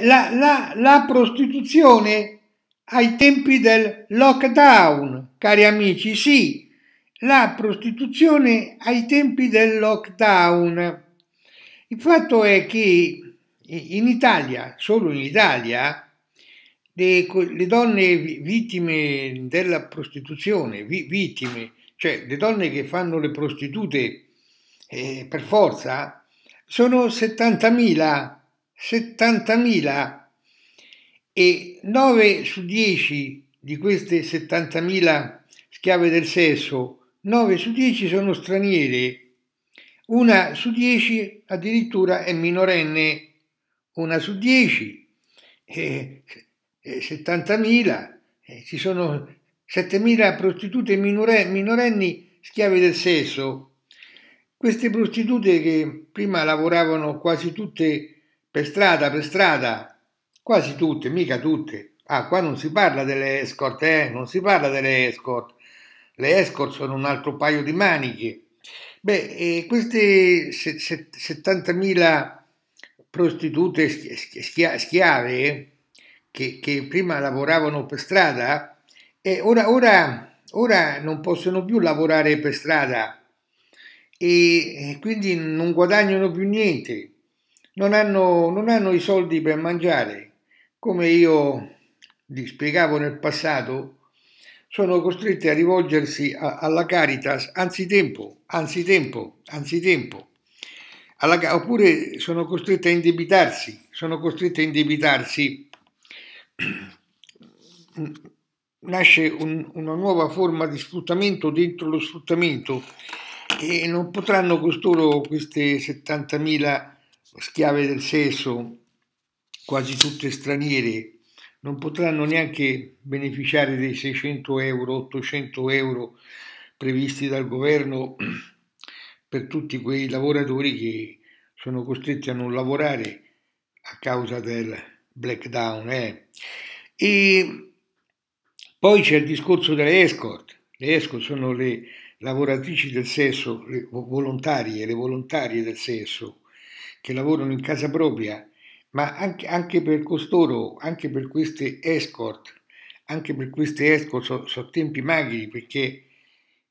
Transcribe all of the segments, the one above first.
la, la, la prostituzione ai tempi del lockdown, cari amici, sì, la prostituzione ai tempi del lockdown. Il fatto è che in Italia, solo in Italia, le, le donne vittime della prostituzione, vi, vittime, cioè le donne che fanno le prostitute eh, per forza, sono 70.000 70.000 e 9 su 10 di queste 70.000 schiave del sesso, 9 su 10 sono straniere, una su 10 addirittura è minorenne, una su 10, eh, 70.000, eh, eh, ci sono 7.000 prostitute minore, minorenni schiave del sesso. Queste prostitute che prima lavoravano quasi tutte per strada, per strada, quasi tutte, mica tutte. Ah, qua non si parla delle escort, eh? Non si parla delle escort. Le escort sono un altro paio di maniche. Beh, eh, queste 70.000 prostitute schiave che, che, prima lavoravano per strada e eh, ora, ora, ora, non possono più lavorare per strada e quindi non guadagnano più niente non hanno, non hanno i soldi per mangiare. Come io vi spiegavo nel passato, sono costretti a rivolgersi a, alla Caritas anzitempo, anzitempo, anzitempo. Alla, oppure sono costretti a indebitarsi, sono costretti a indebitarsi. Nasce un, una nuova forma di sfruttamento dentro lo sfruttamento e non potranno costoro queste 70.000 schiave del sesso, quasi tutte straniere, non potranno neanche beneficiare dei 600 euro, 800 euro previsti dal governo per tutti quei lavoratori che sono costretti a non lavorare a causa del blackdown. Eh. E poi c'è il discorso delle escort. Le escort sono le lavoratrici del sesso, le volontarie, le volontarie del sesso, che lavorano in casa propria, ma anche, anche per costoro, anche per queste escort, anche per queste escort sono so tempi magri perché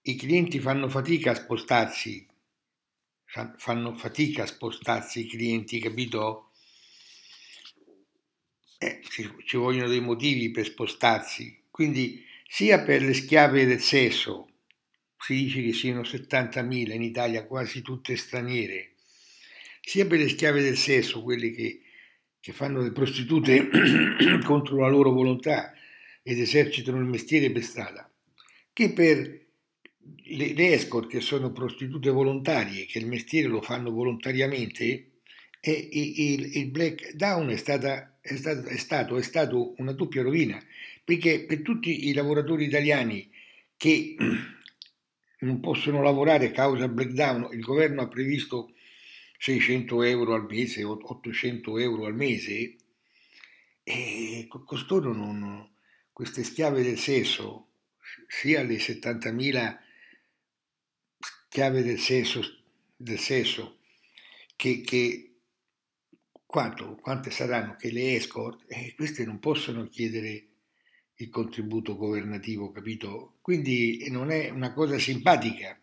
i clienti fanno fatica a spostarsi, fanno fatica a spostarsi i clienti, capito? Eh, ci, ci vogliono dei motivi per spostarsi, quindi sia per le schiave del sesso, si dice che siano 70.000 in Italia, quasi tutte straniere, sia per le schiave del sesso, quelle che, che fanno le prostitute contro la loro volontà ed esercitano il mestiere per strada, che per le, le escort che sono prostitute volontarie, che il mestiere lo fanno volontariamente, e il, il down è, stata, è, stato, è, stato, è stato una doppia rovina, perché per tutti i lavoratori italiani che non possono lavorare a causa del breakdown, il governo ha previsto 600 euro al mese, 800 euro al mese, e costoro non, queste schiave del sesso, sia le 70.000 schiave del sesso, del sesso che, che quanto, quante saranno che le escort, eh, queste non possono chiedere il contributo governativo, capito? Quindi eh, non è una cosa simpatica,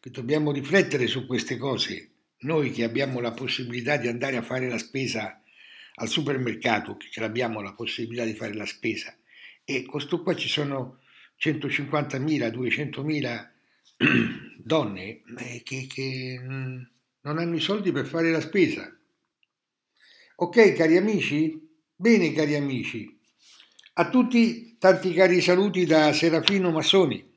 che dobbiamo riflettere su queste cose noi che abbiamo la possibilità di andare a fare la spesa al supermercato, che abbiamo la possibilità di fare la spesa, e questo qua ci sono 150.000, 200.000 donne eh, che, che mm, non hanno i soldi per fare la spesa. Ok, cari amici? Bene, cari amici. A tutti tanti cari saluti da Serafino Massoni.